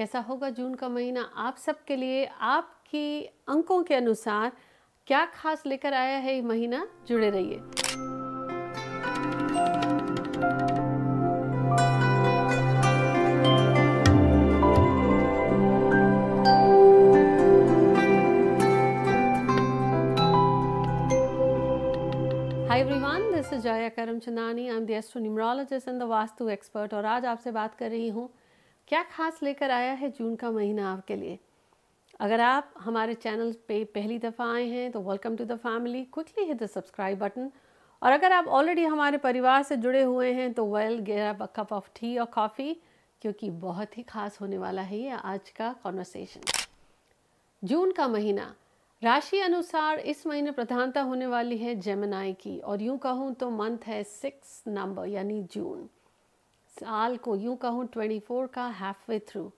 कैसा होगा जून का महीना आप सबके लिए आपकी अंकों के अनुसार क्या खास लेकर आया है ये महीना जुड़े रहिए hi everyone this is Jaya Karamchandani I am the astro numerologist and the vastu expert और आज आपसे बात कर रही हूँ क्या खास लेकर आया है जून का महीना आपके लिए अगर आप हमारे चैनल पे पहली दफ़ा आए हैं तो welcome to the family quickly hit the subscribe button और अगर आप ऑलरेडी हमारे परिवार से जुड़े हुए हैं तो well gear up a cup of tea और कॉफ़ी क्योंकि बहुत ही खास होने वाला है ये आज का कॉन्वर्सेशन जून का महीना राशि अनुसार इस महीने प्रधानता होने वाली है जेमिनाई की और यूं कहूँ तो मंथ है सिक्स नंबर यानी जून साल को यूँ कहूँ 24 का halfway through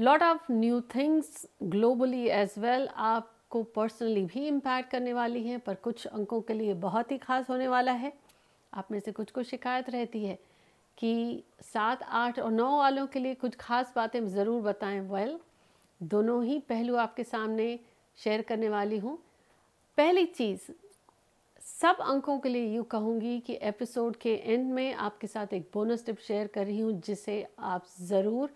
lot of new things globally as well आपको पर्सनली भी इम्पैक्ट करने वाली हैं पर कुछ अंकों के लिए बहुत ही खास होने वाला है आप में से कुछ को शिकायत रहती है कि सात आठ और नौ वालों के लिए कुछ खास बातें ज़रूर बताएं वेल well, दोनों ही पहलू आपके सामने शेयर करने वाली हूँ पहली चीज़ सब अंकों के लिए यूँ कहूँगी कि एपिसोड के एंड में आपके साथ एक बोनस टिप शेयर कर रही हूँ जिसे आप ज़रूर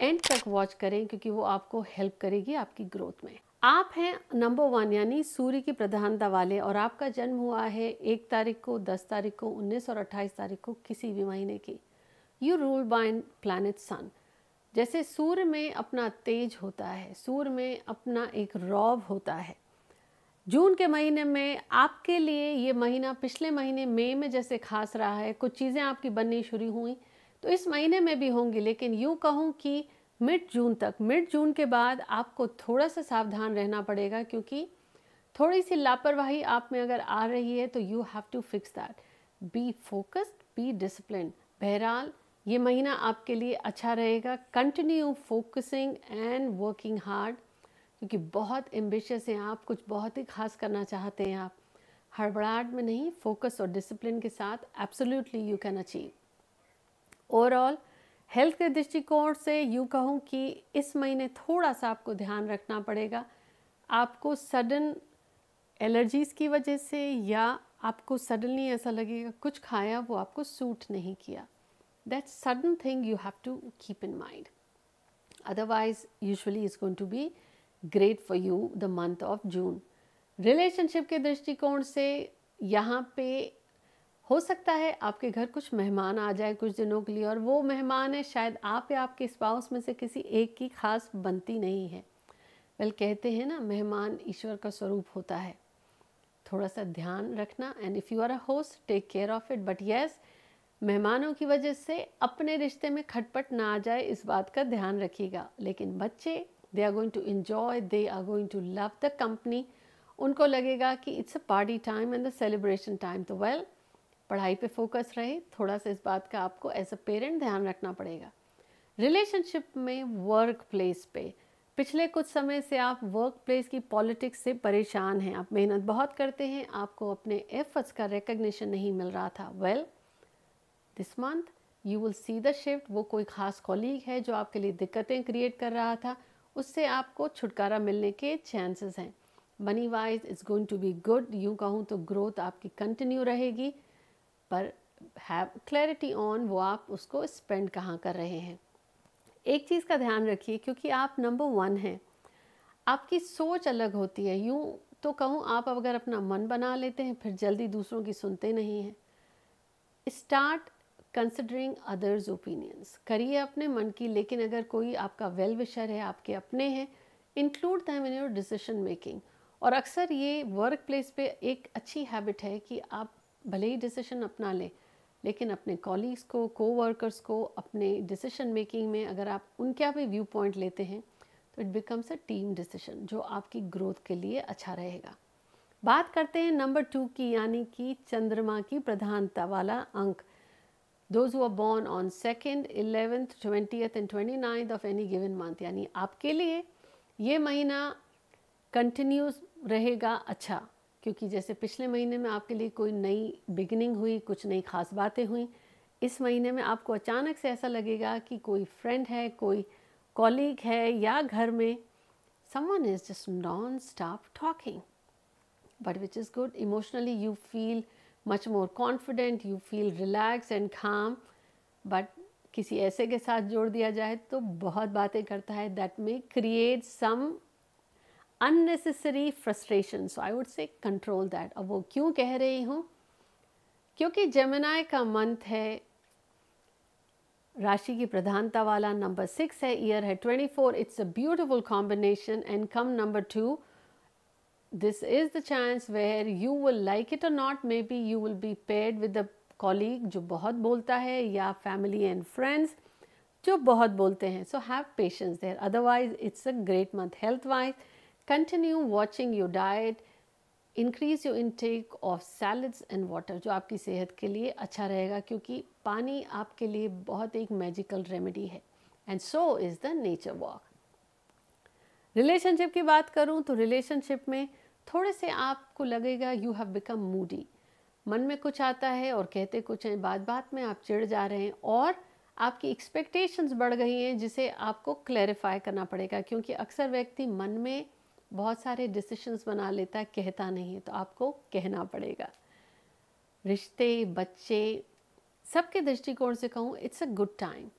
एंड तक वॉच करें क्योंकि वो आपको हेल्प करेगी आपकी ग्रोथ में आप हैं नंबर वन यानी सूर्य की प्रधानता वाले और आपका जन्म हुआ है एक तारीख को दस तारीख को उन्नीस और अट्ठाईस तारीख को किसी भी महीने की you rule by planet sun जैसे सूर्य में अपना तेज होता है सूर्य में अपना एक रौब होता है जून के महीने में आपके लिए ये महीना पिछले महीने मई में जैसे खास रहा है कुछ चीज़ें आपकी बननी शुरू हुई तो इस महीने में भी होंगी लेकिन यूँ कहूँ कि मिड जून तक मिड जून के बाद आपको थोड़ा सा सावधान रहना पड़ेगा क्योंकि थोड़ी सी लापरवाही आप में अगर आ रही है तो you have to fix that be focused be discipline बहरहाल ये महीना आपके लिए अच्छा रहेगा continue focusing and working hard क्योंकि बहुत एम्बिशियस हैं आप कुछ बहुत ही खास करना चाहते हैं आप हड़बड़ाहट में नहीं फोकस और डिसिप्लिन के साथ absolutely you can achieve overall health के दृष्टिकोण से यूँ कहूँ कि इस महीने थोड़ा सा आपको ध्यान रखना पड़ेगा आपको सडन एलर्जीज़ की वजह से या आपको सडनली ऐसा लगेगा कुछ खाया वो आपको सूट नहीं किया that sudden thing you have to keep in mind otherwise usually is going to be great for you the month of June relationship के दृष्टिकोण से यहाँ पे हो सकता है आपके घर कुछ मेहमान आ जाए कुछ दिनों के लिए और वो मेहमान है शायद आप या आपके स्पाउस में से किसी एक की खास बनती नहीं है वेल कहते हैं ना मेहमान ईश्वर का स्वरूप होता है थोड़ा सा ध्यान रखना and if you are a host take care of it but yes मेहमानों की वजह से अपने रिश्ते में खटपट ना आ जाए इस बात का ध्यान रखिएगा लेकिन बच्चे they are going to enjoy they are going to love the company उनको लगेगा कि it's a party time and the celebration time तो वेल पढ़ाई पे फोकस रहे थोड़ा सा इस बात का आपको एज अ पेरेंट ध्यान रखना पड़ेगा रिलेशनशिप में वर्क प्लेस पे पिछले कुछ समय से आप वर्क प्लेस की पॉलिटिक्स से परेशान हैं आप मेहनत बहुत करते हैं आपको अपने एफर्ट्स का रिकग्निशन नहीं मिल रहा था well this month you will see the shift वो कोई खास कॉलीग है जो आपके लिए दिक्कतें क्रिएट कर रहा था उससे आपको छुटकारा मिलने के चांसेस हैं money wise is going to be good यूँ कहूँ तो ग्रोथ आपकी कंटिन्यू रहेगी पर हैव क्लैरिटी ऑन वो आप उसको स्पेंड कहाँ कर रहे हैं एक चीज़ का ध्यान रखिए क्योंकि आप नंबर वन हैं आपकी सोच अलग होती है यूँ तो कहूँ आप अगर अपना मन बना लेते हैं फिर जल्दी दूसरों की सुनते नहीं हैं स्टार्ट कंसिडरिंग अदर्स ओपिनियंस करिए अपने मन की लेकिन अगर कोई आपका वेल विशर है आपके अपने हैं include them in your decision making और अक्सर ये वर्क प्लेस पर एक अच्छी हैबिट है कि आप भले ही डिसीजन अपना लें लेकिन अपने कॉलीग्स को को वर्कर्स को अपने डिसीजन मेकिंग में अगर आप उनका भी व्यू पॉइंट लेते हैं तो it becomes a team decision जो आपकी ग्रोथ के लिए अच्छा रहेगा बात करते हैं नंबर टू की यानी कि चंद्रमा की प्रधानता वाला अंक दोज हुआ born on second 2nd, 11th, and twenty ninth of any given month यानी आपके लिए ये महीना कंटिन्यूस रहेगा अच्छा क्योंकि जैसे पिछले महीने में आपके लिए कोई नई बिगिनिंग हुई कुछ नई ख़ास बातें हुई इस महीने में आपको अचानक से ऐसा लगेगा कि कोई फ्रेंड है कोई कॉलीग है या घर में someone is just non stop talking but which is good emotionally you feel much more confident you feel relax and calm but किसी ऐसे के साथ जोड़ दिया जाए तो बहुत बातें करता है that may create some unnecessary frustration so I would say control that अब वो क्यों कह रही हूँ क्योंकि जमुनाय का मंथ है राशि की प्रधानता वाला नंबर सिक्स है ईयर है twenty four it's a beautiful combination and come number two this is the chance where you will like it or not maybe you will be paired with a colleague jo bahut bolta hai ya family and friends jo bahut bolte hain so have patience there otherwise it's a great month health wise continue watching your diet increase your intake of salads and water जो आपकी सेहत के लिए अच्छा रहेगा क्योंकि पानी आपके लिए बहुत एक magical remedy है and so is the nature walk relationship की बात करूँ तो रिलेशनशिप में थोड़े से आपको लगेगा यू हैव बिकम मूडी मन में कुछ आता है और कहते कुछ हैं बात बात में आप चिढ़ जा रहे हैं और आपकी एक्सपेक्टेशंस बढ़ गई हैं जिसे आपको क्लैरिफाई करना पड़ेगा क्योंकि अक्सर व्यक्ति मन में बहुत सारे डिसीशंस बना लेता है कहता नहीं है तो आपको कहना पड़ेगा रिश्ते बच्चे सबके दृष्टिकोण से कहूँ it's a good time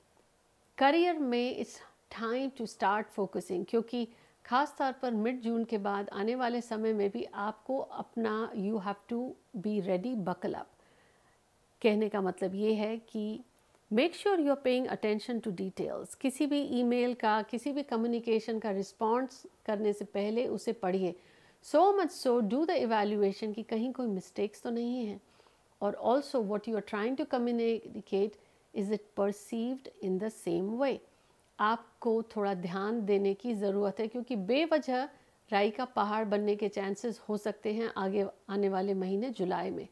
career में it's time to start focusing क्योंकि ख़ास तौर पर मिड जून के बाद आने वाले समय में भी आपको अपना you have to be ready buckle up कहने का मतलब ये है कि make sure you are paying attention to details किसी भी ईमेल का किसी भी कम्युनिकेशन का रिस्पॉन्स करने से पहले उसे पढ़िए so much so do the evaluation कि कहीं कोई मिस्टेक्स तो नहीं है और also what you are trying to communicate is it perceived in the same way आपको थोड़ा ध्यान देने की ज़रूरत है क्योंकि बेवजह राई का पहाड़ बनने के चांसेस हो सकते हैं आगे आने वाले महीने जुलाई में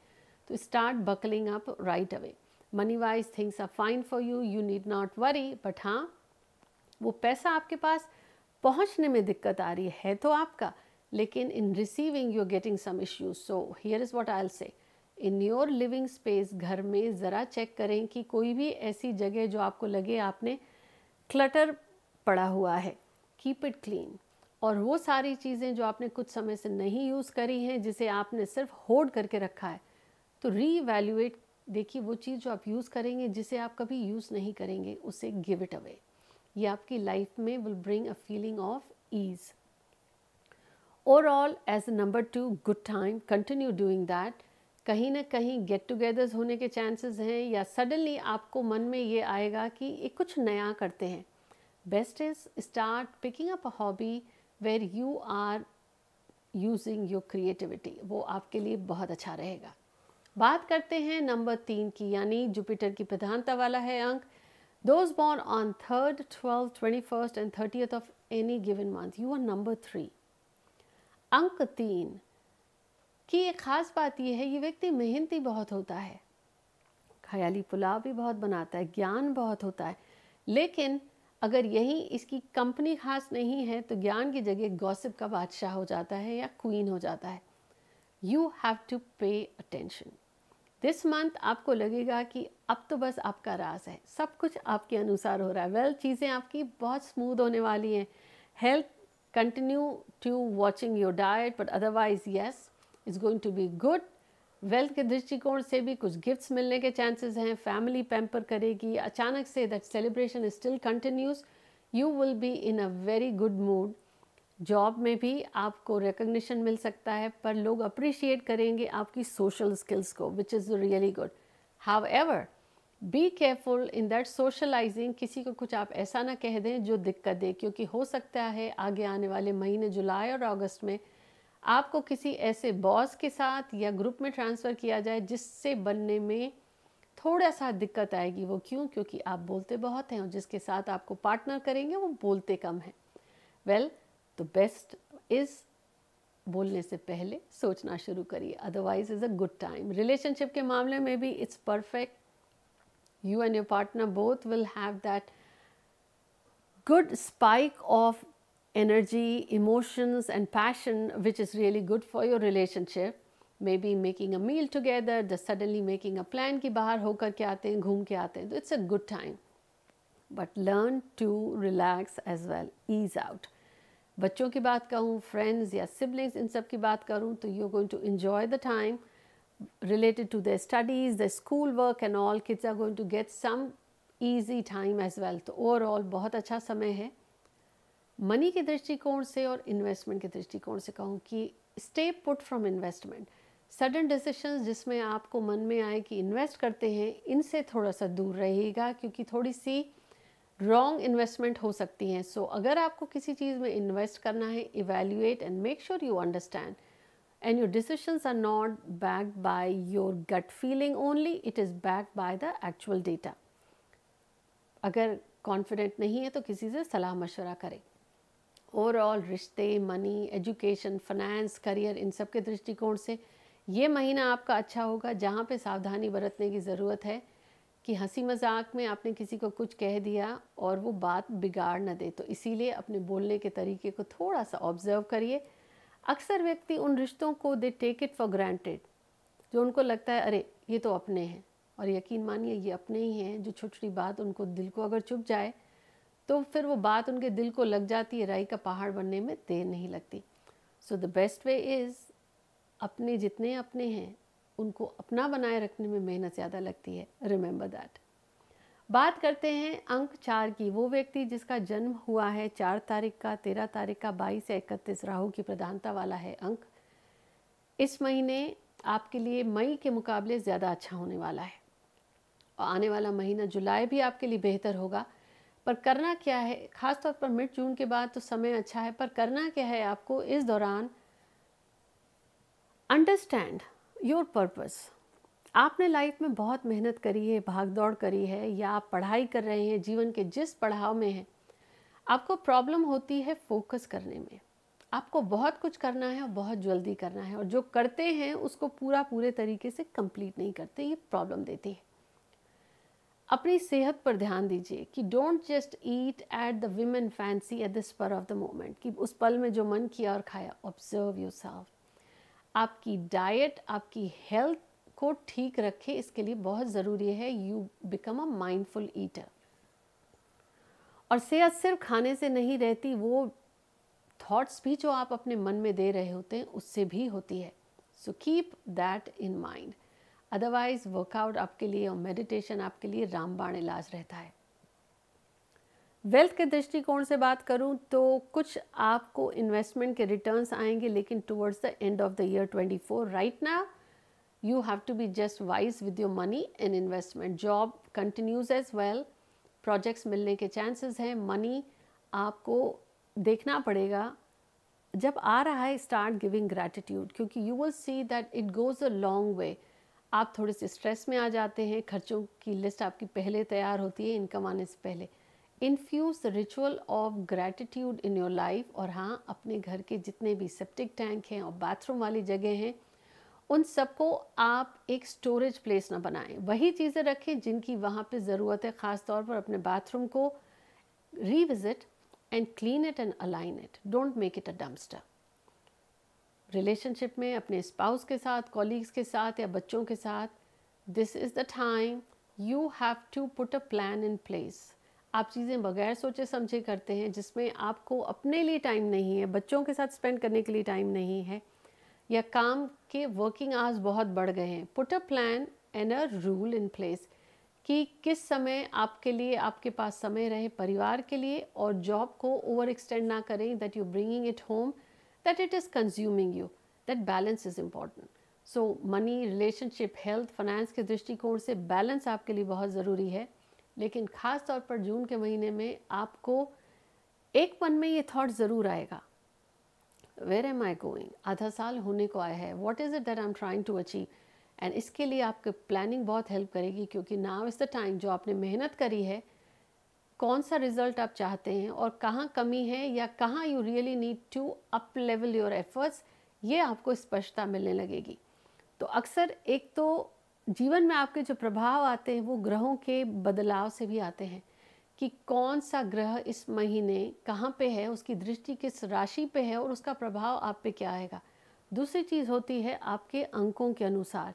तो start buckling up right away money wise things are fine for you you need not worry but हाँ वो पैसा आपके पास पहुंचने में दिक्कत आ रही है तो आपका लेकिन in receiving you getting some issues so here is what I say in your living space घर में ज़रा चेक करें कि कोई भी ऐसी जगह जो आपको लगे आपने क्लटर पड़ा हुआ है कीप इट क्लीन और वो सारी चीज़ें जो आपने कुछ समय से नहीं यूज़ करी हैं जिसे आपने सिर्फ होल्ड करके रखा है तो रीवैल्यूएट देखिए वो चीज़ जो आप यूज़ करेंगे जिसे आप कभी यूज़ नहीं करेंगे उसे गिव इट अवे ये आपकी लाइफ में will bring a feeling of ease overall as a number two good time continue doing that कहीं ना कहीं गेट टुगेदर्स होने के चांसेस हैं या सडनली आपको मन में ये आएगा कि ये कुछ नया करते हैं best is start picking up a hobby where you are using your creativity वो आपके लिए बहुत अच्छा रहेगा बात करते हैं नंबर तीन की यानी जुपिटर की प्रधानता वाला है अंक those born on third twelfth twenty first and thirtieth of any given month you are number three अंक तीन कि एक ख़ास बात यह है ये व्यक्ति मेहनती बहुत होता है ख्याली पुलाव भी बहुत बनाता है ज्ञान बहुत होता है लेकिन अगर यही इसकी कंपनी खास नहीं है तो ज्ञान की जगह गॉसिप का बादशाह हो जाता है या क्वीन हो जाता है you have to pay attention this month आपको लगेगा कि अब तो बस आपका रास है सब कुछ आपके अनुसार हो रहा है वेल well, चीज़ें आपकी बहुत स्मूथ होने वाली हैं health continue to watching your diet but otherwise yes is going to be good wealth के दृष्टिकोण से भी कुछ गिफ्ट्स मिलने के चांसेस हैं फैमिली पैम्पर करेगी अचानक से that celebration is still continues you will be in a very good mood job में भी आपको रिकग्निशन मिल सकता है पर लोग अप्रिशिएट करेंगे आपकी सोशल स्किल्स को which is really good however be careful in that socializing किसी को कुछ आप ऐसा ना कह दें जो दिक्कत दे क्योंकि हो सकता है आगे आने वाले महीने जुलाई और अगस्त में आपको किसी ऐसे बॉस के साथ या ग्रुप में ट्रांसफ़र किया जाए जिससे बनने में थोड़ा सा दिक्कत आएगी वो क्यों क्योंकि आप बोलते बहुत हैं और जिसके साथ आपको पार्टनर करेंगे वो बोलते कम हैं वेल द बेस्ट इज़ बोलने से पहले सोचना शुरू करिए otherwise is a good time relationship के मामले में भी it's perfect you and your partner both will have that good spike of energy, emotions and passion which is really good for your relationship. Maybe making a meal together, just suddenly making a plan कि बाहर होकर के aate hain, ghoom के aate hain. So it's a good time. But learn to relax as well, ease out. बच्चों की बात करूँ friends या सिबलिंग्स इन सब की बात करूँ तो you going to enjoy the time related to their studies, their school work and all kids are going to get some easy time as well. तो overall बहुत अच्छा समय है मनी के दृष्टिकोण से और इन्वेस्टमेंट के दृष्टिकोण से कहूँ कि stay put from investment sudden decision जिसमें आपको मन में आए कि इन्वेस्ट करते हैं इनसे थोड़ा सा दूर रहिएगा क्योंकि थोड़ी सी रॉन्ग इन्वेस्टमेंट हो सकती हैं सो so, अगर आपको किसी चीज़ में इन्वेस्ट करना है evaluate and make sure you understand and your decisions are not backed by your gut feeling only it is backed by the actual data अगर कॉन्फिडेंट नहीं है तो किसी से सलाह मशवरा करें ओवरऑल रिश्ते मनी एजुकेशन फाइनेंस करियर इन सब के दृष्टिकोण से ये महीना आपका अच्छा होगा जहाँ पे सावधानी बरतने की ज़रूरत है कि हंसी मजाक में आपने किसी को कुछ कह दिया और वो बात बिगाड़ ना दे तो इसीलिए अपने बोलने के तरीके को थोड़ा सा ऑब्जर्व करिए अक्सर व्यक्ति उन रिश्तों को they take it for granted जो उनको लगता है अरे ये तो अपने हैं और यकीन मानिए ये अपने ही हैं जो छोटी छोटी बात उनको दिल को अगर चुप जाए तो फिर वो बात उनके दिल को लग जाती है राई का पहाड़ बनने में देर नहीं लगती so the best way is अपने जितने अपने हैं उनको अपना बनाए रखने में मेहनत ज़्यादा लगती है रिमेंबर दैट बात करते हैं अंक चार की वो व्यक्ति जिसका जन्म हुआ है चार तारीख का तेरह तारीख का बाईस या इकतीस राहु की प्रधानता वाला है अंक इस महीने आपके लिए मई के मुकाबले ज़्यादा अच्छा होने वाला है और आने वाला महीना जुलाई भी आपके लिए बेहतर होगा पर करना क्या है ख़ासतौर पर मिड जून के बाद तो समय अच्छा है पर करना क्या है आपको इस दौरान अंडरस्टैंड योर पर्पस आपने लाइफ में बहुत मेहनत करी है भाग दौड़ करी है या आप पढ़ाई कर रहे हैं जीवन के जिस पढ़ाव में है आपको प्रॉब्लम होती है फोकस करने में आपको बहुत कुछ करना है और बहुत जल्दी करना है और जो करते हैं उसको पूरा पूरे तरीके से कंप्लीट नहीं करते ये प्रॉब्लम देती है अपनी सेहत पर ध्यान दीजिए कि don't just eat at the women fancy at the spur of the moment कि उस पल में जो मन किया और खाया ऑब्जर्व योर सेल्फ आपकी डाइट आपकी हेल्थ को ठीक रखे इसके लिए बहुत ज़रूरी है you become a mindful eater और सेहत सिर्फ खाने से नहीं रहती वो थॉट्स भी जो आप अपने मन में दे रहे होते हैं उससे भी होती है so keep that in mind otherwise workout आपके लिए और मेडिटेशन आपके लिए रामबाण इलाज रहता है वेल्थ के दृष्टिकोण से बात करूं तो कुछ आपको इन्वेस्टमेंट के रिटर्न्स आएंगे लेकिन towards the end of the year 24 right now you have to be just wise with your money and investment job continues as well projects मिलने के चांसेस हैं मनी आपको देखना पड़ेगा जब आ रहा है स्टार्ट गिविंग ग्रैटिट्यूड क्योंकि you will see that it goes a long way आप थोड़े से स्ट्रेस में आ जाते हैं खर्चों की लिस्ट आपकी पहले तैयार होती है इनकम आने से पहले infuse ritual of gratitude in your life और हाँ अपने घर के जितने भी सेप्टिक टैंक हैं और बाथरूम वाली जगह हैं उन सबको आप एक स्टोरेज प्लेस ना बनाएं वही चीज़ें रखें जिनकी वहाँ पे ज़रूरत है ख़ास तौर पर अपने बाथरूम को revisit and clean it and align it don't make it a dumpster relationship में अपने स्पाउस के साथ कॉलीग्स के साथ या बच्चों के साथ this is the time you have to put a plan in place आप चीज़ें बगैर सोचे समझे करते हैं जिसमें आपको अपने लिए टाइम नहीं है बच्चों के साथ स्पेंड करने के लिए टाइम नहीं है या काम के वर्किंग आवर्स बहुत बढ़ गए हैं put a plan and a rule in place कि किस समय आपके लिए आपके पास समय रहे परिवार के लिए और जॉब को ओवर एक्सटेंड ना करें that you bringing it home that it is consuming you that balance is important so money relationship health finance के दृष्टिकोण से बैलेंस आपके लिए बहुत ज़रूरी है लेकिन ख़ास तौर पर जून के महीने में आपको एक मन में ये थॉट ज़रूर आएगा वेर एम आई गोइंग आधा साल होने को आया है what is it that I am trying to achieve and इसके लिए आपके प्लानिंग बहुत हेल्प करेगी क्योंकि नाव इज़ द टाइम जो आपने मेहनत करी है कौन सा रिजल्ट आप चाहते हैं और कहाँ कमी है या कहाँ you really need to up level your efforts ये आपको स्पष्टता मिलने लगेगी तो अक्सर एक तो जीवन में आपके जो प्रभाव आते हैं वो ग्रहों के बदलाव से भी आते हैं कि कौन सा ग्रह इस महीने कहाँ पे है उसकी दृष्टि किस राशि पे है और उसका प्रभाव आप पे क्या आएगा दूसरी चीज़ होती है आपके अंकों के अनुसार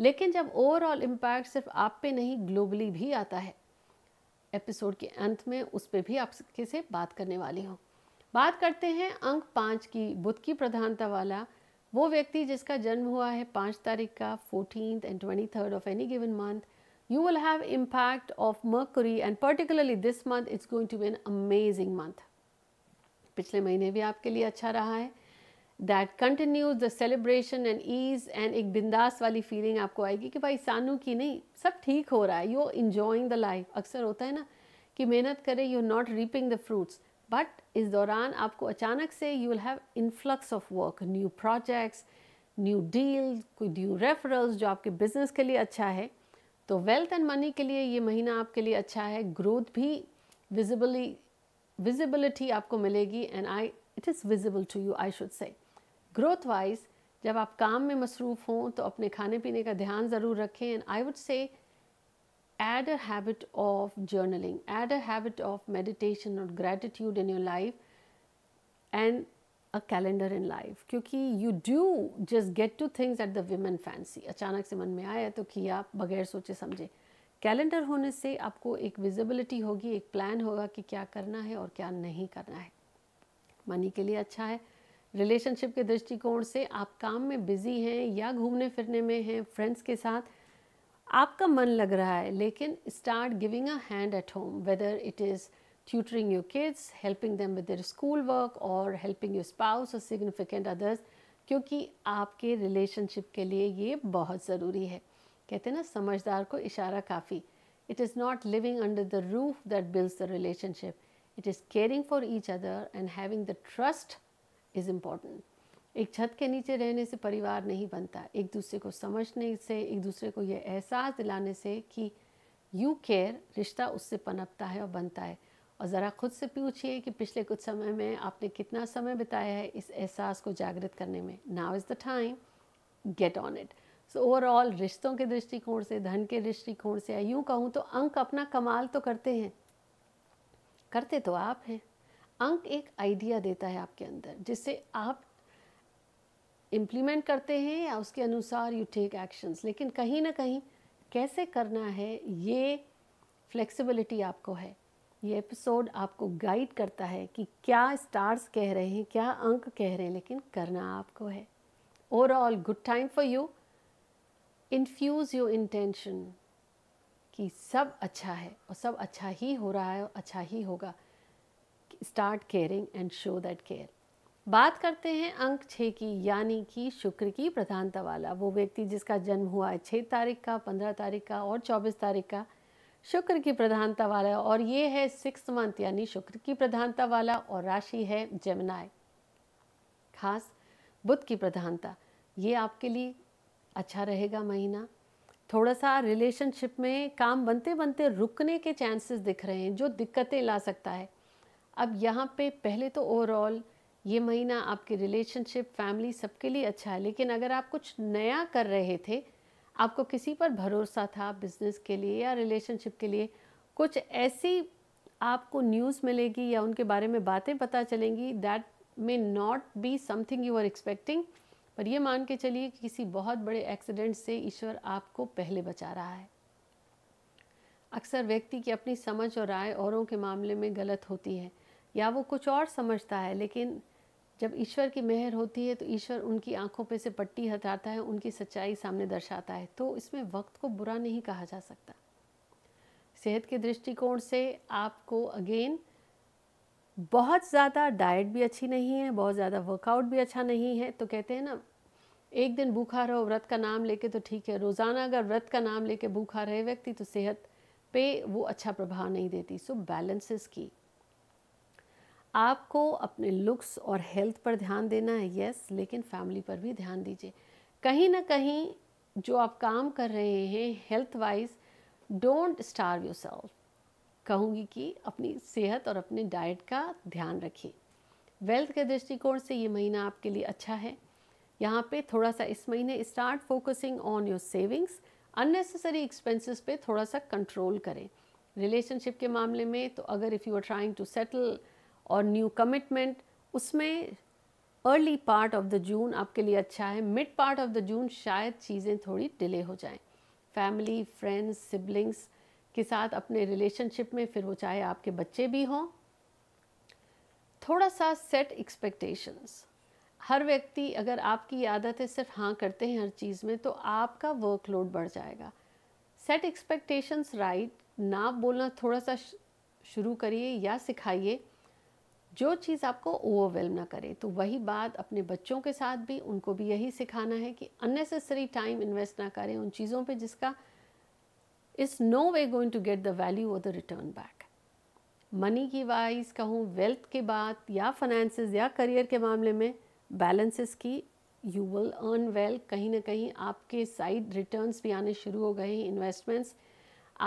लेकिन जब ओवरऑल इम्पैक्ट सिर्फ आप पे नहीं ग्लोबली भी आता है एपिसोड के अंत में उस पर भी आपके से बात करने वाली हूँ बात करते हैं अंक पाँच की बुद्ध की प्रधानता वाला वो व्यक्ति जिसका जन्म हुआ है पाँच तारीख का fourteen and twenty third of any given month you will have impact of mercury and particularly this month it's going to be an amazing month पिछले महीने भी आपके लिए अच्छा रहा है that continues the celebration and ease and एक बिंदास वाली फीलिंग आपको आएगी कि भाई सानू की नहीं सब ठीक हो रहा है यू इंजॉइंग द लाइफ अक्सर होता है ना कि मेहनत करें you not reaping the fruits but इस दौरान आपको अचानक से you will have influx of work new projects new deal कोई न्यू रेफरल्स जो आपके बिजनेस के लिए अच्छा है तो वेल्थ एंड मनी के लिए ये महीना आपके लिए अच्छा है ग्रोथ भी विजिबली विजिबिलिटी आपको मिलेगी and I it is visible to you I should say growth wise जब आप काम में मसरूफ़ हों तो अपने खाने पीने का ध्यान ज़रूर रखें and I would say add a habit of journaling add a habit of meditation और gratitude in your life and a calendar in life क्योंकि you do just get to things at the women fancy अचानक से मन में आया तो किया बगैर सोचे समझे कैलेंडर होने से आपको एक विजिबिलिटी होगी एक प्लान होगा कि क्या करना है और क्या नहीं करना है मनी के लिए अच्छा है रिलेशनशिप के दृष्टिकोण से आप काम में बिज़ी हैं या घूमने फिरने में हैं फ्रेंड्स के साथ आपका मन लग रहा है लेकिन start giving a hand at home whether it is tutoring your kids helping them with school work और हेल्पिंग योर स्पाउस और सिग्निफिकेंट अदर्स क्योंकि आपके रिलेशनशिप के लिए ये बहुत ज़रूरी है कहते हैं ना समझदार को इशारा काफ़ी it is not living under the roof that builds the relationship it is caring for each other and having the trust is important एक छत के नीचे रहने से परिवार नहीं बनता एक दूसरे को समझने से एक दूसरे को यह एहसास दिलाने से कि यू केयर रिश्ता उससे पनपता है और बनता है और ज़रा खुद से पूछिए कि पिछले कुछ समय में आपने कितना समय बिताया है इस एहसास को जागृत करने में now is the time get on it so overall रिश्तों के दृष्टिकोण से धन के दृष्टिकोण से या यूँ कहूँ तो अंक अपना कमाल तो करते हैं करते तो आप हैं अंक एक आइडिया देता है आपके अंदर जिससे आप इम्प्लीमेंट करते हैं या उसके अनुसार यू टेक एक्शंस लेकिन कहीं ना कहीं कैसे करना है ये फ्लेक्सिबिलिटी आपको है ये एपिसोड आपको गाइड करता है कि क्या स्टार्स कह रहे हैं क्या अंक कह रहे हैं लेकिन करना आपको है overall good time for you infuse your intention कि सब अच्छा है और सब अच्छा ही हो रहा है और अच्छा ही होगा start caring and show that care बात करते हैं अंक छः की यानी कि शुक्र की प्रधानता वाला वो व्यक्ति जिसका जन्म हुआ है छः तारीख का पंद्रह तारीख का और चौबीस तारीख का शुक्र की प्रधानता वाला और ये है सिक्स मंथ यानी शुक्र की प्रधानता वाला और राशि है जमनाय खास बुद्ध की प्रधानता ये आपके लिए अच्छा रहेगा महीना थोड़ा सा रिलेशनशिप में काम बनते बनते रुकने के चांसेस दिख रहे हैं जो दिक्कतें ला सकता है अब यहाँ पे पहले तो ओवरऑल ये महीना आपके रिलेशनशिप फैमिली सबके लिए अच्छा है लेकिन अगर आप कुछ नया कर रहे थे आपको किसी पर भरोसा था बिजनेस के लिए या रिलेशनशिप के लिए कुछ ऐसी आपको न्यूज़ मिलेगी या उनके बारे में बातें पता चलेंगी that may not be something you are expecting पर यह मान के चलिए कि किसी बहुत बड़े एक्सीडेंट से ईश्वर आपको पहले बचा रहा है अक्सर व्यक्ति की अपनी समझ और राय औरों के मामले में गलत होती है या वो कुछ और समझता है लेकिन जब ईश्वर की मेहर होती है तो ईश्वर उनकी आंखों पे से पट्टी हटाता है उनकी सच्चाई सामने दर्शाता है तो इसमें वक्त को बुरा नहीं कहा जा सकता सेहत के दृष्टिकोण से आपको अगेन बहुत ज़्यादा डाइट भी अच्छी नहीं है बहुत ज़्यादा वर्कआउट भी अच्छा नहीं है तो कहते हैं ना एक दिन भूखा रहो व्रत का नाम लेके तो ठीक है रोज़ाना अगर व्रत का नाम लेके भूखा रहे व्यक्ति तो सेहत पे वो अच्छा प्रभाव नहीं देती सो बैलेंसेस की आपको अपने लुक्स और हेल्थ पर ध्यान देना है यस लेकिन फैमिली पर भी ध्यान दीजिए कहीं ना कहीं जो आप काम कर रहे हैं health wise don't starve yourself कहूँगी कि अपनी सेहत और अपने डाइट का ध्यान रखिए वेल्थ के दृष्टिकोण से ये महीना आपके लिए अच्छा है यहाँ पे थोड़ा सा इस महीने start focusing on your savings unnecessary expenses पे थोड़ा सा कंट्रोल करें रिलेशनशिप के मामले में तो अगर if you are trying to settle और न्यू कमिटमेंट उसमें early part of the June आपके लिए अच्छा है mid part of the June शायद चीज़ें थोड़ी डिले हो जाएं फैमिली फ्रेंड्स सिबलिंग्स के साथ अपने रिलेशनशिप में फिर वो चाहे आपके बच्चे भी हों थोड़ा सा सेट एक्सपेक्टेशंस हर व्यक्ति अगर आपकी आदत है सिर्फ हाँ करते हैं हर चीज़ में तो आपका वर्कलोड बढ़ जाएगा सेट एक्सपेक्टेशंस राइट ना बोलना थोड़ा सा शुरू करिए या सिखाइए जो चीज़ आपको ओवरवेलम ना करे तो वही बात अपने बच्चों के साथ भी उनको भी यही सिखाना है कि अननेसेसरी टाइम इन्वेस्ट ना करें उन चीज़ों पे जिसका is no way going to get the value और द रिटर्न बैक मनी की वाइज कहूँ वेल्थ के बात या फाइनेंसिस या करियर के मामले में बैलेंसेस की यू विल अर्न वेल कहीं ना कहीं आपके साइड रिटर्न्स भी आने शुरू हो गए हैं इन्वेस्टमेंट्स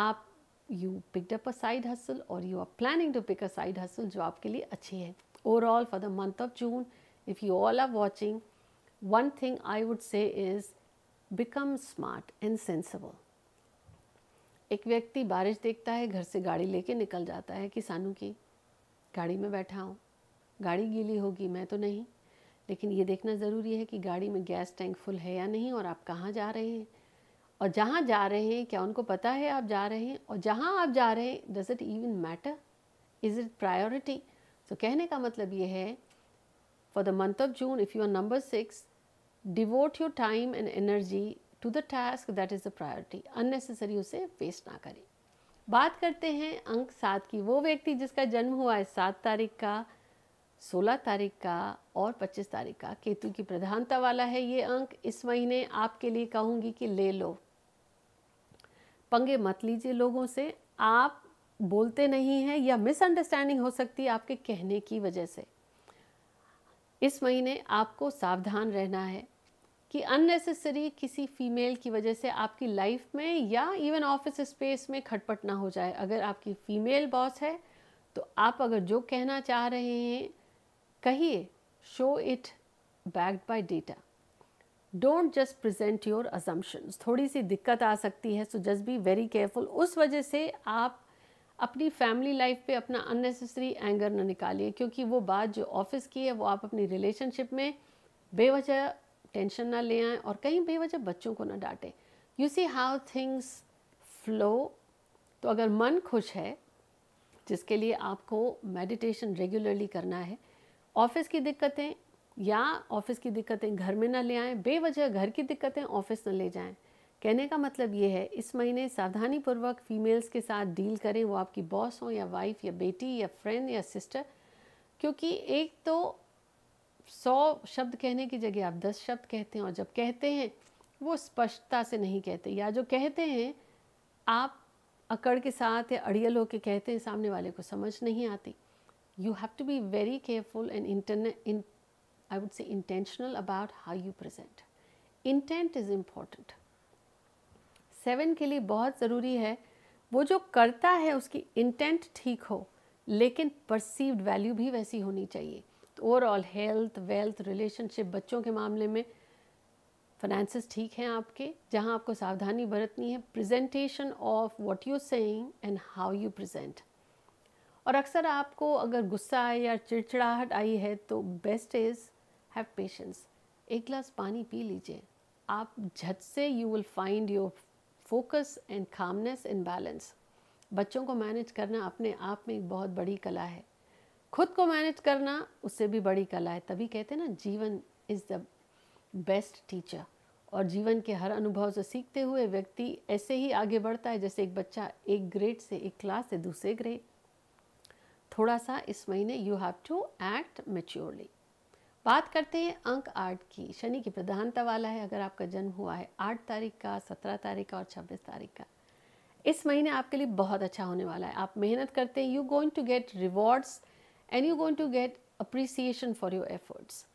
आप you picked up a side hustle और you are planning to pick a side hustle जो आपके लिए अच्छी है overall for the month of June if you all are watching one thing I would say is become smart and sensible एक व्यक्ति बारिश देखता है घर से गाड़ी लेके निकल जाता है किसानों की गाड़ी में बैठा हूँ गाड़ी गीली होगी मैं तो नहीं लेकिन ये देखना ज़रूरी है कि गाड़ी में गैस टैंक फुल है या नहीं और आप कहाँ जा रहे हैं और जहाँ जा रहे हैं क्या उनको पता है आप जा रहे हैं और जहाँ आप जा रहे हैं does it even matter is it priority so कहने का मतलब ये है for the month of June if you are number six devote your time and energy to the task that is the priority unnecessary उसे waste ना करें बात करते हैं अंक सात की वो व्यक्ति जिसका जन्म हुआ है सात तारीख का सोलह तारीख का और पच्चीस तारीख का केतु की प्रधानता वाला है ये अंक इस महीने आपके लिए कहूँगी कि ले लो पंगे मत लीजिए लोगों से आप बोलते नहीं हैं या मिसअंडरस्टैंडिंग हो सकती है आपके कहने की वजह से इस महीने आपको सावधान रहना है कि अननेसेसरी किसी फीमेल की वजह से आपकी लाइफ में या इवन ऑफिस स्पेस में खटपट ना हो जाए अगर आपकी फीमेल बॉस है तो आप अगर जो कहना चाह रहे हैं कहिए show it backed by data don't just present your assumptions थोड़ी सी दिक्कत आ सकती है so just be very careful उस वजह से आप अपनी फैमिली लाइफ पे अपना अननेसेसरी एंगर ना निकालिए क्योंकि वो बात जो ऑफिस की है वो आप अपनी रिलेशनशिप में बेवजह टेंशन ना ले आएँ और कहीं बेवजह बच्चों को ना डांटें you see how things flow तो अगर मन खुश है जिसके लिए आपको मेडिटेशन रेगुलरली करना है ऑफिस की दिक्कतें या ऑफिस की दिक्कतें घर में ना ले आएँ बेवजह घर की दिक्कतें ऑफिस न ले जाएँ कहने का मतलब ये है इस महीने सावधानी पूर्वक फीमेल्स के साथ डील करें वो आपकी बॉस हो या वाइफ या बेटी या फ्रेंड या सिस्टर क्योंकि एक तो सौ शब्द कहने की जगह आप दस शब्द कहते हैं और जब कहते हैं वो स्पष्टता से नहीं कहते या जो कहते हैं आप अकड़ के साथ या अड़ियल होकर कहते हैं सामने वाले को समझ नहीं आती you have to be very careful and इंटरने I would say intentional about how you present. Intent is important. Seven के लिए बहुत ज़रूरी है वो जो करता है उसकी इंटेंट ठीक हो लेकिन परसीव्ड वैल्यू भी वैसी होनी चाहिए तो ओवरऑल हेल्थ वेल्थ रिलेशनशिप बच्चों के मामले में फाइनेंसिस ठीक हैं आपके जहां आपको सावधानी बरतनी है presentation of what you saying and how you present और अक्सर आपको अगर गुस्सा या चिड़चिड़ाहट आई है तो बेस्ट इज़ हैव पेशेंस एक ग्लास पानी पी लीजिए आप झट से you will find your focus and calmness in balance बच्चों को मैनेज करना अपने आप में एक बहुत बड़ी कला है खुद को मैनेज करना उससे भी बड़ी कला है तभी कहते हैं ना जीवन इज़ द बेस्ट टीचर और जीवन के हर अनुभव से सीखते हुए व्यक्ति ऐसे ही आगे बढ़ता है जैसे एक बच्चा एक ग्रेड से एक क्लास से दूसरे ग्रेड थोड़ा सा इस महीने you have to act maturely बात करते हैं अंक आठ की शनि की प्रधानता वाला है अगर आपका जन्म हुआ है आठ तारीख का सत्रह तारीख का और छब्बीस तारीख का इस महीने आपके लिए बहुत अच्छा होने वाला है आप मेहनत करते हैं you going to get rewards and you going to get appreciation for your efforts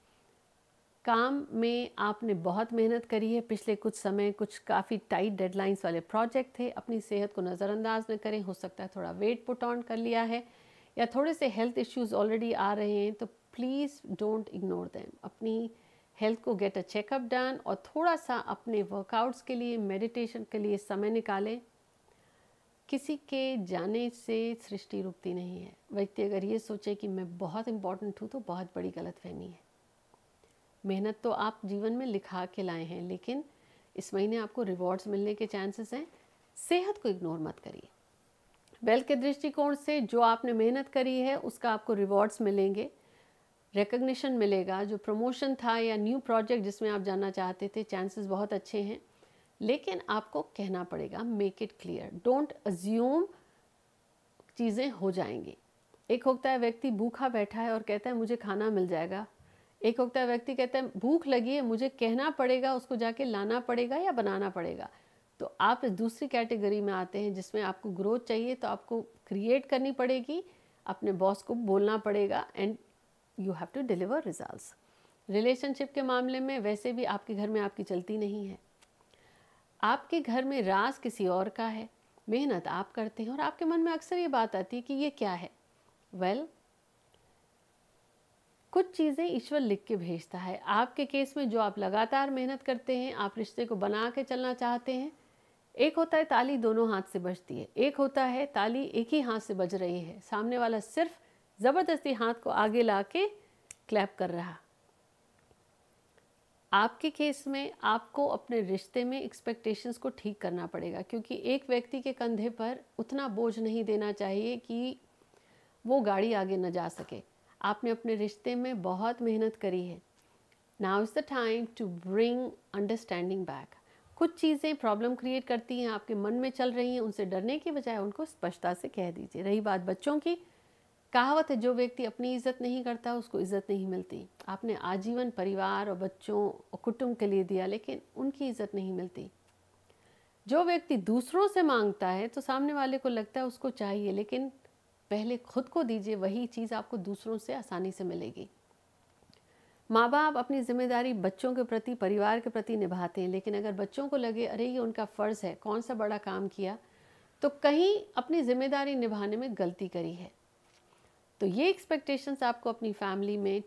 काम में आपने बहुत मेहनत करी है पिछले कुछ समय कुछ काफ़ी टाइट डेडलाइंस वाले प्रोजेक्ट थे अपनी सेहत को नज़रअंदाज न करें हो सकता है थोड़ा वेट पुट ऑन कर लिया है या थोड़े से हेल्थ इश्यूज ऑलरेडी आ रहे हैं तो प्लीज़ डोंट इग्नोर दैम अपनी हेल्थ को गेट अ चेकअप डन और थोड़ा सा अपने वर्कआउट्स के लिए मेडिटेशन के लिए समय निकालें किसी के जाने से सृष्टि रुकती नहीं है व्यक्ति अगर ये सोचे कि मैं बहुत इंपॉर्टेंट हूँ तो बहुत बड़ी गलत फहमी है मेहनत तो आप जीवन में लिखा के लाए हैं लेकिन इस महीने आपको रिवॉर्ड्स मिलने के चांसेस हैं सेहत को इग्नोर मत करिए वेल्थ के दृष्टिकोण से जो आपने मेहनत करी है उसका आपको रिवॉर्ड्स मिलेंगे रिकग्निशन मिलेगा जो प्रमोशन था या न्यू प्रोजेक्ट जिसमें आप जाना चाहते थे चांसेस बहुत अच्छे हैं लेकिन आपको कहना पड़ेगा make it clear don't assume चीज़ें हो जाएंगी एक होता है व्यक्ति भूखा बैठा है और कहता है मुझे खाना मिल जाएगा एक होता है व्यक्ति कहता है भूख लगी है मुझे कहना पड़ेगा उसको जाके लाना पड़ेगा या बनाना पड़ेगा तो आप दूसरी कैटेगरी में आते हैं जिसमें आपको ग्रोथ चाहिए तो आपको क्रिएट करनी पड़ेगी अपने बॉस को बोलना पड़ेगा and you have to deliver result relationship के मामले में वैसे भी आपके घर में आपकी चलती नहीं है आपके घर में राज किसी और का है मेहनत आप करते हैं और आपके मन में अक्सर ये बात आती है कि ये क्या है वेल well, कुछ चीज़ें ईश्वर लिख के भेजता है आपके केस में जो आप लगातार मेहनत करते हैं आप रिश्ते को बना के चलना चाहते हैं एक होता है ताली दोनों हाथ से बजती है एक होता है ताली एक ही हाथ से बज रही है सामने वाला सिर्फ ज़बरदस्ती हाथ को आगे ला के क्लैप कर रहा आपके केस में आपको अपने रिश्ते में एक्सपेक्टेशंस को ठीक करना पड़ेगा क्योंकि एक व्यक्ति के कंधे पर उतना बोझ नहीं देना चाहिए कि वो गाड़ी आगे न जा सके आपने अपने रिश्ते में बहुत मेहनत करी है now is the time to bring understanding back कुछ चीज़ें प्रॉब्लम क्रिएट करती हैं आपके मन में चल रही हैं उनसे डरने के बजाय उनको स्पष्टता से कह दीजिए रही बात बच्चों की कहावत है जो व्यक्ति अपनी इज्जत नहीं करता उसको इज्जत नहीं मिलती आपने आजीवन परिवार और बच्चों और कुटुंब के लिए दिया लेकिन उनकी इज्जत नहीं मिलती जो व्यक्ति दूसरों से मांगता है तो सामने वाले को लगता है उसको चाहिए लेकिन पहले खुद को दीजिए वही चीज़ आपको दूसरों से आसानी से मिलेगी माँ बाप अपनी जिम्मेदारी बच्चों के प्रति परिवार के प्रति निभाते हैं लेकिन अगर बच्चों को लगे अरे ये उनका फ़र्ज़ है कौन सा बड़ा काम किया तो कहीं अपनी जिम्मेदारी निभाने में गलती करी है तो ये एक्सपेक्टेशंस आपको अपनी फैमिली में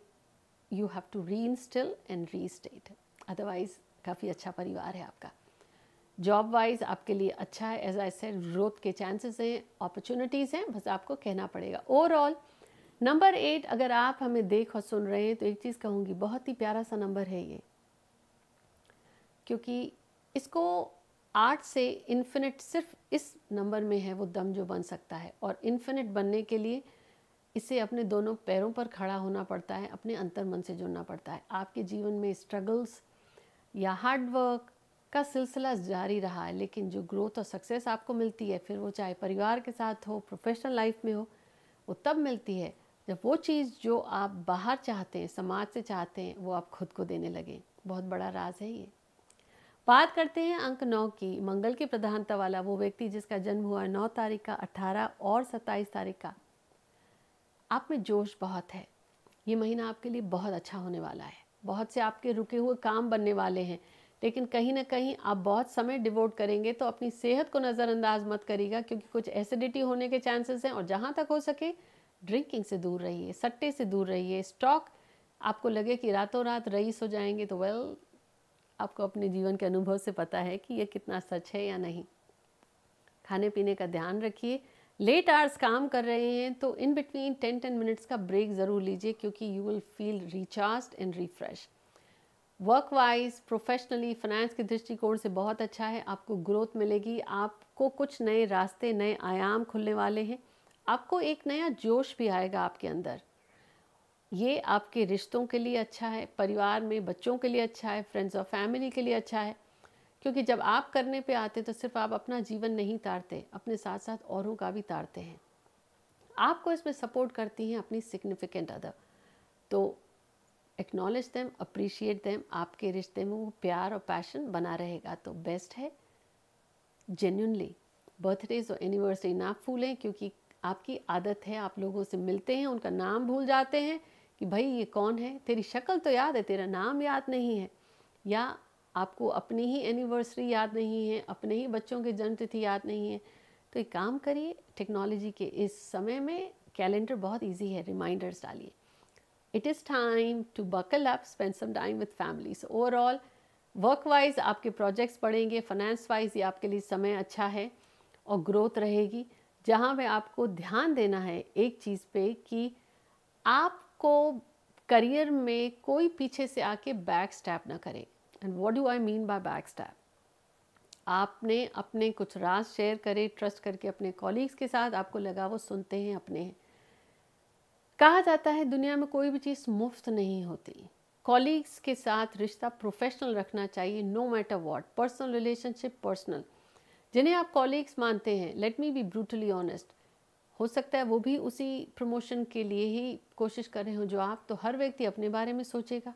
you have to reinstill and restate otherwise काफ़ी अच्छा परिवार है आपका जॉब वाइज आपके लिए अच्छा है एज आई से ग्रोथ के चांसेस हैं अपॉर्चुनिटीज़ हैं बस आपको कहना पड़ेगा ओवरऑल नंबर एट अगर आप हमें देख और सुन रहे हैं तो एक चीज़ कहूँगी बहुत ही प्यारा सा नंबर है ये क्योंकि इसको आठ से इन्फिनिट सिर्फ इस नंबर में है वो दम जो बन सकता है और इन्फिनिट बनने के लिए इसे अपने दोनों पैरों पर खड़ा होना पड़ता है अपने अंतर मन से जुड़ना पड़ता है आपके जीवन में स्ट्रगल्स या हार्डवर्क का सिलसिला जारी रहा है लेकिन जो ग्रोथ और सक्सेस आपको मिलती है फिर वो चाहे परिवार के साथ हो प्रोफेशनल लाइफ में हो वो तब मिलती है जब वो चीज़ जो आप बाहर चाहते हैं समाज से चाहते हैं वो आप खुद को देने लगे बहुत बड़ा राज है ये बात करते हैं अंक नौ की मंगल की प्रधानता वाला वो व्यक्ति जिसका जन्म हुआ नौ तारीख का अट्ठारह और सत्ताईस तारीख का आप में जोश बहुत है ये महीना आपके लिए बहुत अच्छा होने वाला है बहुत से आपके रुके हुए काम बनने वाले हैं लेकिन कहीं ना कहीं आप बहुत समय डिवोट करेंगे तो अपनी सेहत को नज़रअंदाज मत करिएगा क्योंकि कुछ एसिडिटी होने के चांसेस हैं और जहाँ तक हो सके ड्रिंकिंग से दूर रहिए सट्टे से दूर रहिए स्टॉक आपको लगे कि रातों रात रईस हो जाएंगे तो वेल आपको अपने जीवन के अनुभव से पता है कि यह कितना सच है या नहीं खाने पीने का ध्यान रखिए लेट आवर्स काम कर रहे हैं तो in between ten ten minutes का ब्रेक ज़रूर लीजिए क्योंकि you will feel recharge and refresh work wise professionally finance के दृष्टिकोण से बहुत अच्छा है आपको ग्रोथ मिलेगी आपको कुछ नए रास्ते नए आयाम खुलने वाले हैं आपको एक नया जोश भी आएगा आपके अंदर ये आपके रिश्तों के लिए अच्छा है परिवार में बच्चों के लिए अच्छा है फ्रेंड्स और फैमिली के लिए अच्छा है क्योंकि जब आप करने पे आते तो सिर्फ आप अपना जीवन नहीं तारते अपने साथ साथ औरों का भी तारते हैं आपको इसमें सपोर्ट करती हैं अपनी सिग्निफिकेंट अदर तो एक्नॉलेज दैम अप्रिशिएट दैम आपके रिश्ते में वो प्यार और पैशन बना रहेगा तो बेस्ट है जेन्यूनली बर्थडेज और एनिवर्सरी ना फूलें क्योंकि आपकी आदत है आप लोगों से मिलते हैं उनका नाम भूल जाते हैं कि भाई ये कौन है तेरी शक्ल तो याद है तेरा नाम याद नहीं है या आपको अपनी ही एनिवर्सरी याद नहीं है अपने ही बच्चों की जन्मतिथि याद नहीं है तो एक काम करिए टेक्नोलॉजी के इस समय में कैलेंडर बहुत ईजी है रिमाइंडर्स डालिए it is time to buckle up spend some time with family so overall work wise आपके प्रोजेक्ट्स बढ़ेंगे फाइनेंस वाइज ये आपके लिए समय अच्छा है और ग्रोथ रहेगी जहाँ पे आपको ध्यान देना है एक चीज़ पे कि आपको करियर में कोई पीछे से आके बैक स्टैप ना करें and what do I mean by back step आपने अपने कुछ राज शेयर करे ट्रस्ट करके अपने कॉलीग्स के साथ आपको लगा वो सुनते हैं अपने हैं कहा जाता है दुनिया में कोई भी चीज़ मुफ्त नहीं होती कॉलीग्स के साथ रिश्ता प्रोफेशनल रखना चाहिए no matter what personal relationship personal जिन्हें आप कॉलीग्स मानते हैं let me be brutally honest हो सकता है वो भी उसी प्रमोशन के लिए ही कोशिश कर रहे हो जो आप तो हर व्यक्ति अपने बारे में सोचेगा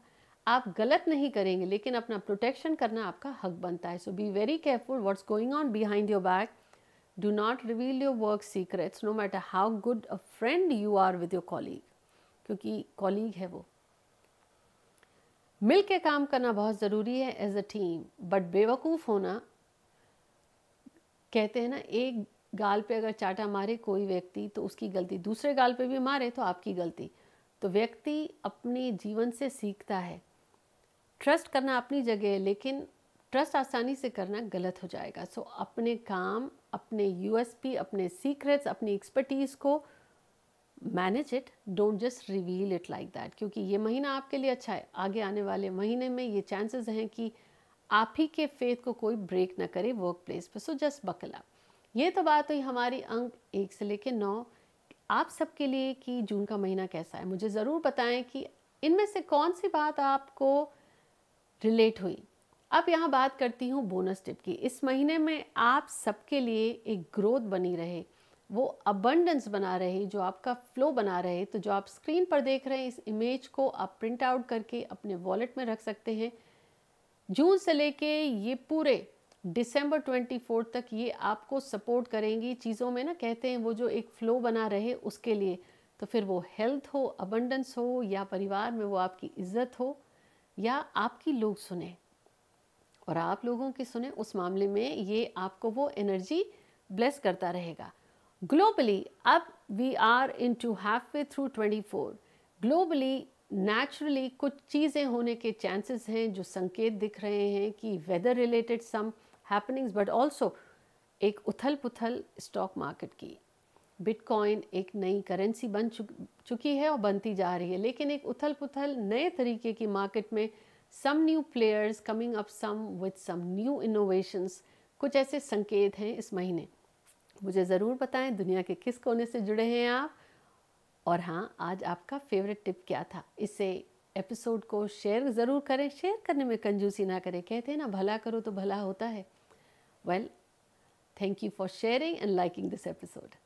आप गलत नहीं करेंगे लेकिन अपना प्रोटेक्शन करना आपका हक बनता है so be very careful what's going on behind your back do not reveal your work secrets no matter how good a friend you are with your colleague क्योंकि कॉलीग है वो मिल के काम करना बहुत ज़रूरी है एज अ टीम बट बेवकूफ़ होना कहते हैं ना एक गाल पे अगर चाटा मारे कोई व्यक्ति तो उसकी गलती दूसरे गाल पे भी मारे तो आपकी गलती तो व्यक्ति अपने जीवन से सीखता है ट्रस्ट करना अपनी जगह है लेकिन ट्रस्ट आसानी से करना गलत हो जाएगा सो so, अपने काम अपने यूएसपी अपने सीक्रेट्स अपनी एक्सपर्टीज़ को manage it don't just reveal it like that क्योंकि ये महीना आपके लिए अच्छा है आगे आने वाले महीने में ये चांसेस हैं कि आप ही के फेथ को कोई ब्रेक ना करे वर्क प्लेस पर सो जस्ट बकला ये तो बात हुई हमारी अंक एक से लेकर नौ आप सबके लिए कि जून का महीना कैसा है मुझे ज़रूर बताएं कि इनमें से कौन सी बात आपको रिलेट हुई अब यहाँ बात करती हूँ बोनस टिप की इस महीने में आप सबके लिए एक ग्रोथ बनी रहे वो अबंडेंस बना रहे जो आपका फ्लो बना रहे तो जो आप स्क्रीन पर देख रहे हैं इस इमेज को आप प्रिंट आउट करके अपने वॉलेट में रख सकते हैं जून से लेके ये पूरे दिसंबर 24 तक ये आपको सपोर्ट करेंगी चीज़ों में ना कहते हैं वो जो एक फ़्लो बना रहे उसके लिए तो फिर वो हेल्थ हो अबंडेंस हो या परिवार में वो आपकी इज्जत हो या आपकी लोग सुने और आप लोगों की सुने उस मामले में ये आपको वो एनर्जी ब्लेस करता रहेगा ग्लोबली अब we are into halfway through twenty four globally naturally कुछ चीज़ें होने के चांसेस हैं जो संकेत दिख रहे हैं कि weather related some happenings but also एक उथल पुथल स्टॉक मार्केट की बिटकॉइन एक नई करेंसी बन चुक चुकी है और बनती जा रही है लेकिन एक उथल पुथल नए तरीके की मार्केट में some new players coming up some with some new innovations कुछ ऐसे संकेत हैं इस महीने मुझे ज़रूर बताएं दुनिया के किस कोने से जुड़े हैं आप और हाँ आज आपका फेवरेट टिप क्या था इसे एपिसोड को शेयर ज़रूर करें शेयर करने में कंजूसी ना करें कहते हैं ना भला करो तो भला होता है well thank you for sharing and liking this episode